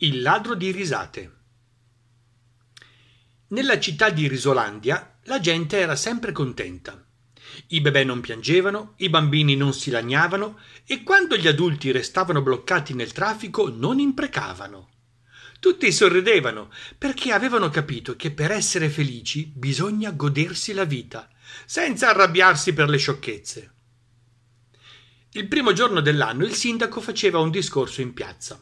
Il ladro di risate. Nella città di Risolandia la gente era sempre contenta. I bebè non piangevano, i bambini non si lagnavano e quando gli adulti restavano bloccati nel traffico non imprecavano. Tutti sorridevano perché avevano capito che per essere felici bisogna godersi la vita, senza arrabbiarsi per le sciocchezze. Il primo giorno dell'anno il sindaco faceva un discorso in piazza.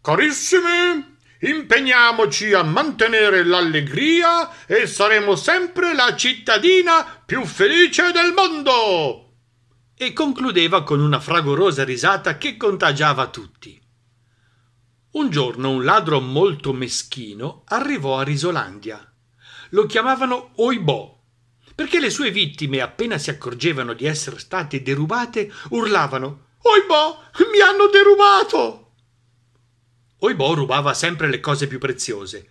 Carissimi, impegniamoci a mantenere l'allegria e saremo sempre la cittadina più felice del mondo. E concludeva con una fragorosa risata che contagiava tutti. Un giorno un ladro molto meschino arrivò a Risolandia. Lo chiamavano Oibò perché le sue vittime, appena si accorgevano di essere state derubate, urlavano Oibò, mi hanno derubato! Oibò rubava sempre le cose più preziose.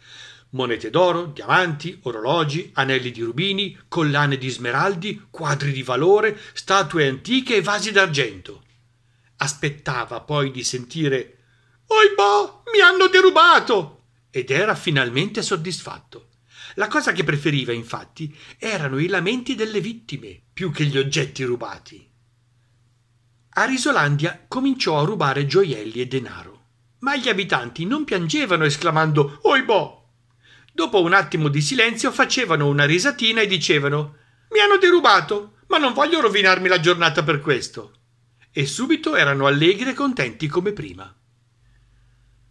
Monete d'oro, diamanti, orologi, anelli di rubini, collane di smeraldi, quadri di valore, statue antiche e vasi d'argento. Aspettava poi di sentire Oibò, mi hanno derubato! Ed era finalmente soddisfatto. La cosa che preferiva, infatti, erano i lamenti delle vittime, più che gli oggetti rubati. A Risolandia cominciò a rubare gioielli e denaro ma gli abitanti non piangevano esclamando oibò dopo un attimo di silenzio facevano una risatina e dicevano i hanno derubato ma non voglio rovinarmi la giornata per questo e subito erano allegri e contenti come prima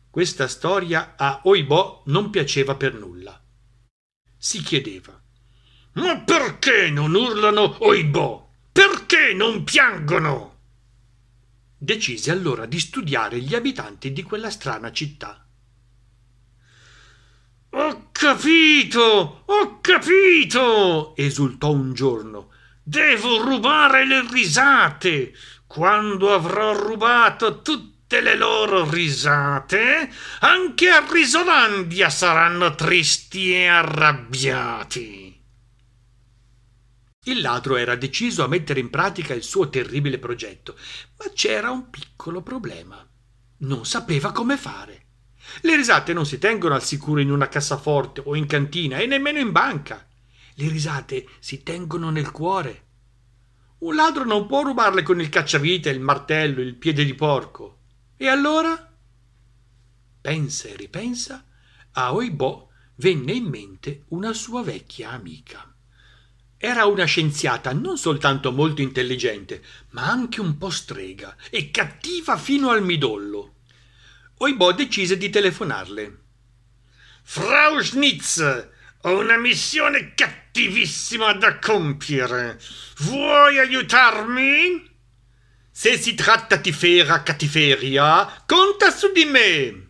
questa storia a oibò non piaceva per nulla si chiedeva ma perché non urlano oibò perché non piangono decise allora di studiare gli abitanti di quella strana città. Ho capito, ho capito, esultò un giorno. Devo rubare le risate. Quando avrò rubato tutte le loro risate, anche a Risolandia saranno tristi e arrabbiati. Il ladro era deciso a mettere in pratica il suo terribile progetto, ma c'era un piccolo problema. Non sapeva come fare. Le risate non si tengono al sicuro in una cassaforte o in cantina e nemmeno in banca. Le risate si tengono nel cuore. Un ladro non può rubarle con il cacciavite, il martello, il piede di porco. E allora? Pensa e ripensa, a Oibò venne in mente una sua vecchia amica. Era una scienziata non soltanto molto intelligente, ma anche un po' strega e cattiva fino al midollo. Oibò decise di telefonarle. Frau Schnitz, ho una missione cattivissima da compiere. Vuoi aiutarmi? Se si tratta di fera cattiveria, conta su di me.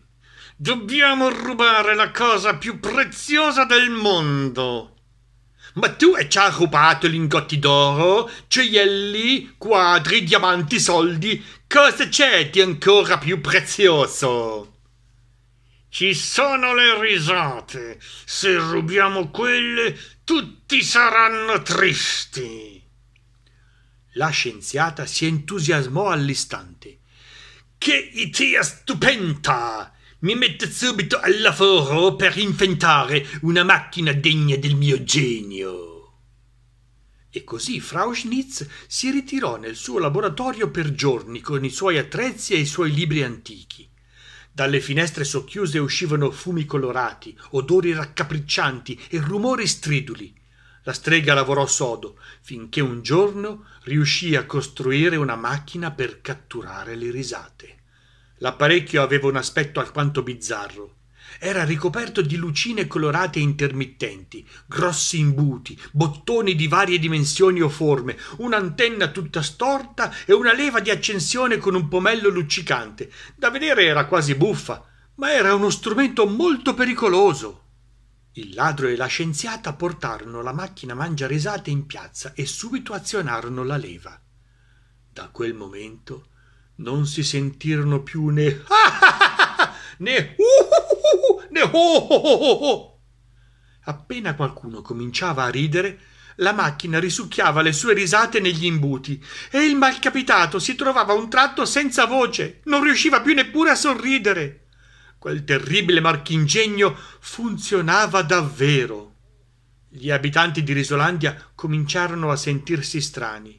Dobbiamo rubare la cosa più preziosa del mondo ma tu hai già rubato lingotti d'oro, gioielli, quadri, diamanti, soldi. Cosa c'è di ancora più prezioso? Ci sono le risate. Se rubiamo quelle, tutti saranno tristi. La scienziata si entusiasmò all'istante. Che idea stupenda! Mi metto subito al lavoro per inventare una macchina degna del mio genio. E così Frau Schnitz si ritirò nel suo laboratorio per giorni con i suoi attrezzi e i suoi libri antichi. Dalle finestre socchiuse uscivano fumi colorati, odori raccapriccianti e rumori striduli. La strega lavorò sodo finché un giorno riuscì a costruire una macchina per catturare le risate. L'apparecchio aveva un aspetto alquanto bizzarro. Era ricoperto di lucine colorate intermittenti, grossi imbuti, bottoni di varie dimensioni o forme, un'antenna tutta storta e una leva di accensione con un pomello luccicante. Da vedere era quasi buffa, ma era uno strumento molto pericoloso. Il ladro e la scienziata portarono la macchina mangiaresate in piazza e subito azionarono la leva. Da quel momento non si sentirono più né ah né uh né oh oh oh. Appena qualcuno cominciava a ridere, la macchina risucchiava le sue risate negli imbuti e il malcapitato si trovava a un tratto senza voce, non riusciva più neppure a sorridere. Quel terribile marchingegno funzionava davvero. Gli abitanti di Risolandia cominciarono a sentirsi strani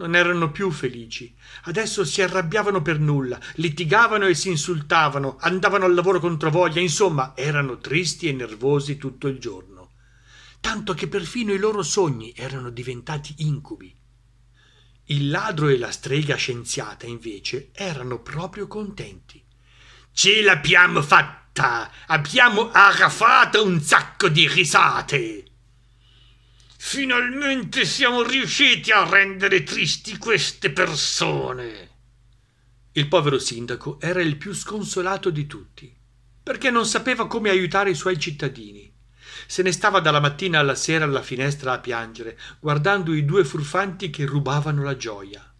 non erano più felici adesso si arrabbiavano per nulla litigavano e si insultavano, andavano al lavoro contro voglia, insomma erano tristi e nervosi tutto il giorno tanto che perfino i loro sogni erano diventati incubi il ladro e la strega scienziata invece erano proprio contenti ce l'abbiamo fatta abbiamo arraffato un sacco di risate Finalmente siamo riusciti a rendere tristi queste persone. Il povero sindaco era il più sconsolato di tutti, perché non sapeva come aiutare i suoi cittadini. Se ne stava dalla mattina alla sera alla finestra a piangere, guardando i due furfanti che rubavano la gioia.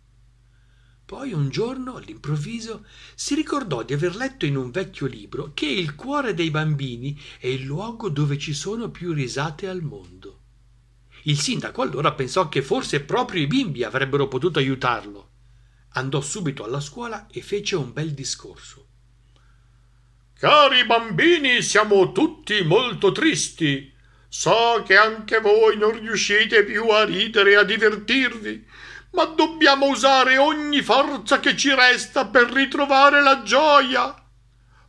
Poi un giorno, all'improvviso, si ricordò di aver letto in un vecchio libro che il cuore dei bambini è il luogo dove ci sono più risate al mondo. Il sindaco allora pensò che forse proprio i bimbi avrebbero potuto aiutarlo. Andò subito alla scuola e fece un bel discorso. Cari bambini, siamo tutti molto tristi. So che anche voi non riuscite più a ridere e a divertirvi, ma dobbiamo usare ogni forza che ci resta per ritrovare la gioia.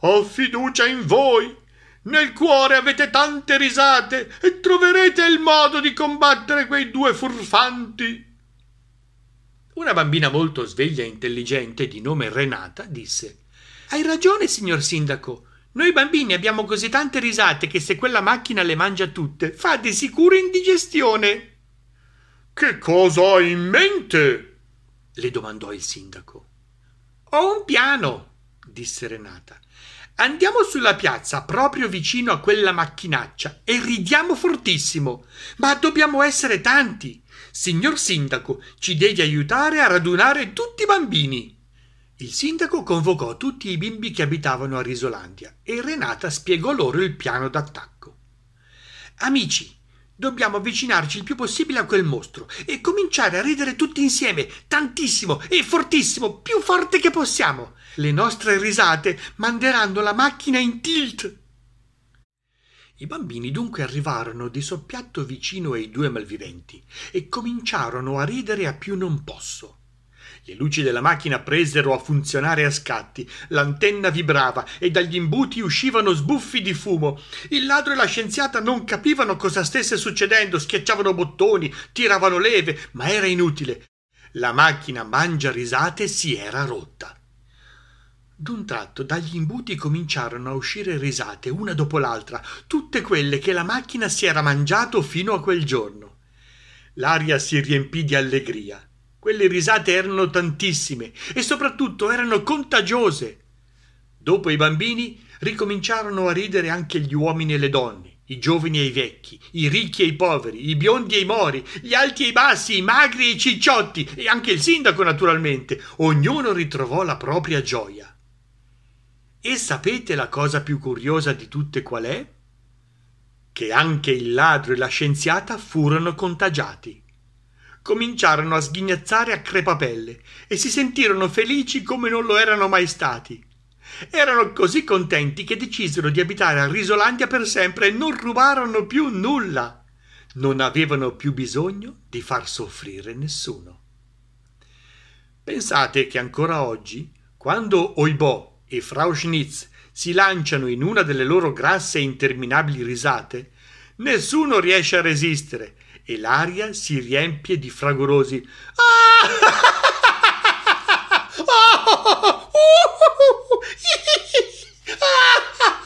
Ho fiducia in voi nel cuore avete tante risate e troverete il modo di combattere quei due furfanti. Una bambina molto sveglia e intelligente, di nome Renata, disse Hai ragione, signor sindaco. Noi bambini abbiamo così tante risate che se quella macchina le mangia tutte, fa di sicuro indigestione. Che cosa hai in mente? le domandò il sindaco. Ho un piano, disse Renata. Andiamo sulla piazza, proprio vicino a quella macchinaccia, e ridiamo fortissimo. Ma dobbiamo essere tanti. Signor Sindaco, ci devi aiutare a radunare tutti i bambini. Il sindaco convocò tutti i bimbi che abitavano a Risolandia e Renata spiegò loro il piano d'attacco. Amici, dobbiamo avvicinarci il più possibile a quel mostro e cominciare a ridere tutti insieme, tantissimo e fortissimo, più forte che possiamo. Le nostre risate manderanno la macchina in tilt. I bambini dunque arrivarono di soppiatto vicino ai due malviventi e cominciarono a ridere a più non posso. Le luci della macchina presero a funzionare a scatti, l'antenna vibrava e dagli imbuti uscivano sbuffi di fumo. Il ladro e la scienziata non capivano cosa stesse succedendo, schiacciavano bottoni, tiravano leve, ma era inutile. La macchina mangia risate si era rotta. D'un tratto dagli imbuti cominciarono a uscire risate, una dopo l'altra, tutte quelle che la macchina si era mangiato fino a quel giorno. L'aria si riempì di allegria. Quelle risate erano tantissime e soprattutto erano contagiose. Dopo i bambini ricominciarono a ridere anche gli uomini e le donne, i giovani e i vecchi, i ricchi e i poveri, i biondi e i mori, gli alti e i bassi, i magri e i cicciotti e anche il sindaco naturalmente. Ognuno ritrovò la propria gioia. E sapete la cosa più curiosa di tutte qual è? Che anche il ladro e la scienziata furono contagiati. Cominciarono a sghignazzare a crepapelle e si sentirono felici come non lo erano mai stati. Erano così contenti che decisero di abitare a Risolandia per sempre e non rubarono più nulla. Non avevano più bisogno di far soffrire nessuno. Pensate che ancora oggi, quando Oibò e frau schnitz si lanciano in una delle loro grasse e interminabili risate nessuno riesce a resistere e l'aria si riempie di fragorosi Ah! ah!